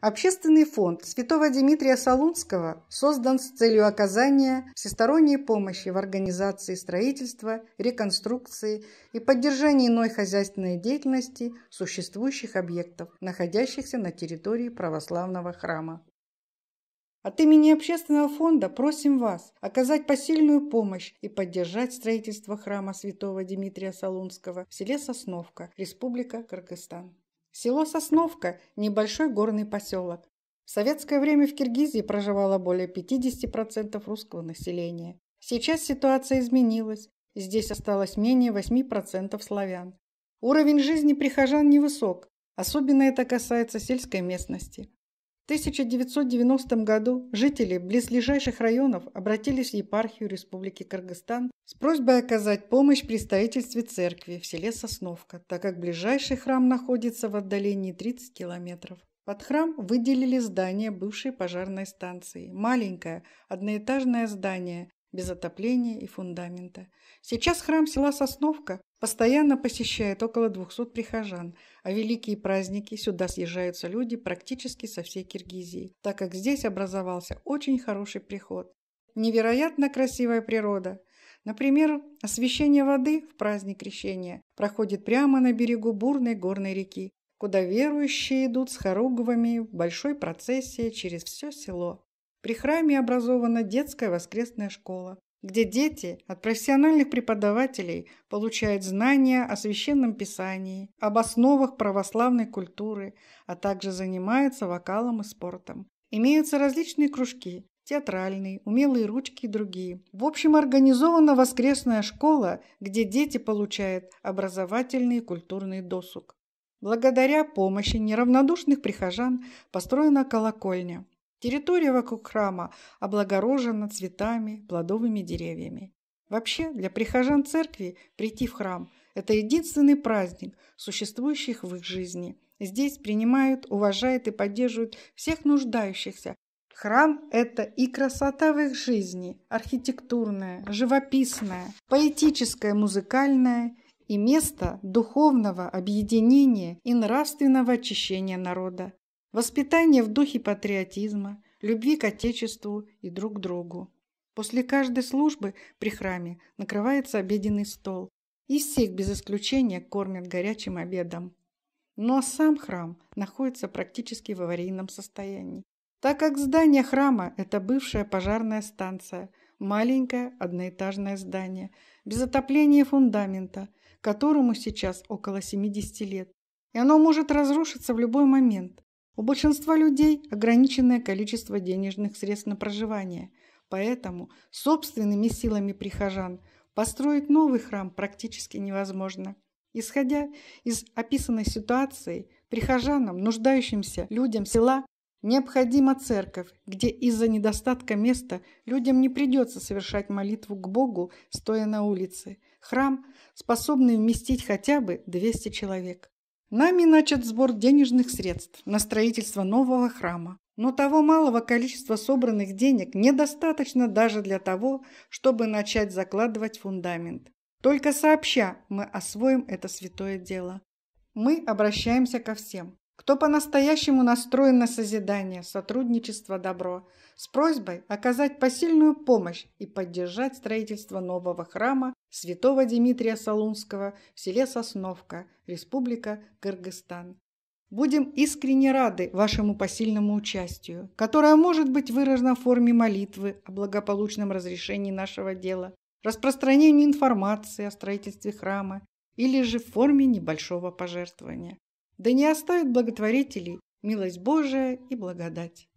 Общественный фонд святого Дмитрия Солунского создан с целью оказания всесторонней помощи в организации строительства, реконструкции и поддержании иной хозяйственной деятельности существующих объектов, находящихся на территории православного храма. От имени общественного фонда просим вас оказать посильную помощь и поддержать строительство храма святого Дмитрия Солунского в селе Сосновка, Республика Кыргызстан. Село Сосновка – небольшой горный поселок. В советское время в Киргизии проживало более 50% русского населения. Сейчас ситуация изменилась. Здесь осталось менее 8% славян. Уровень жизни прихожан невысок. Особенно это касается сельской местности. 1990 году жители близлежащих районов обратились в епархию Республики Кыргызстан с просьбой оказать помощь при строительстве церкви в селе Сосновка, так как ближайший храм находится в отдалении 30 километров. Под храм выделили здание бывшей пожарной станции. Маленькое, одноэтажное здание без отопления и фундамента. Сейчас храм села Сосновка постоянно посещает около 200 прихожан, а великие праздники сюда съезжаются люди практически со всей Киргизии, так как здесь образовался очень хороший приход. Невероятно красивая природа. Например, освещение воды в праздник крещения проходит прямо на берегу бурной горной реки, куда верующие идут с хоругвами в большой процессии через все село. При храме образована детская воскресная школа, где дети от профессиональных преподавателей получают знания о священном писании, об основах православной культуры, а также занимаются вокалом и спортом. Имеются различные кружки, театральные, умелые ручки и другие. В общем, организована воскресная школа, где дети получают образовательный и культурный досуг. Благодаря помощи неравнодушных прихожан построена колокольня – Территория вокруг храма облагорожена цветами, плодовыми деревьями. Вообще, для прихожан церкви прийти в храм – это единственный праздник, существующий в их жизни. Здесь принимают, уважают и поддерживают всех нуждающихся. Храм – это и красота в их жизни, архитектурная, живописная, поэтическая, музыкальная, и место духовного объединения и нравственного очищения народа. Воспитание в духе патриотизма, любви к Отечеству и друг к другу. После каждой службы при храме накрывается обеденный стол, и всех без исключения кормят горячим обедом. Ну а сам храм находится практически в аварийном состоянии, так как здание храма – это бывшая пожарная станция, маленькое одноэтажное здание, без отопления фундамента, которому сейчас около 70 лет, и оно может разрушиться в любой момент. У большинства людей ограниченное количество денежных средств на проживание, поэтому собственными силами прихожан построить новый храм практически невозможно. Исходя из описанной ситуации, прихожанам, нуждающимся людям села, необходима церковь, где из-за недостатка места людям не придется совершать молитву к Богу, стоя на улице. Храм, способный вместить хотя бы 200 человек. Нами начат сбор денежных средств на строительство нового храма, но того малого количества собранных денег недостаточно даже для того, чтобы начать закладывать фундамент. Только сообща мы освоим это святое дело. Мы обращаемся ко всем кто по-настоящему настроен на созидание, сотрудничество, добро, с просьбой оказать посильную помощь и поддержать строительство нового храма святого Дмитрия Солунского в селе Сосновка, Республика Кыргызстан. Будем искренне рады вашему посильному участию, которое может быть выражено в форме молитвы о благополучном разрешении нашего дела, распространении информации о строительстве храма или же в форме небольшого пожертвования. Да не оставит благотворителей милость Божия и благодать.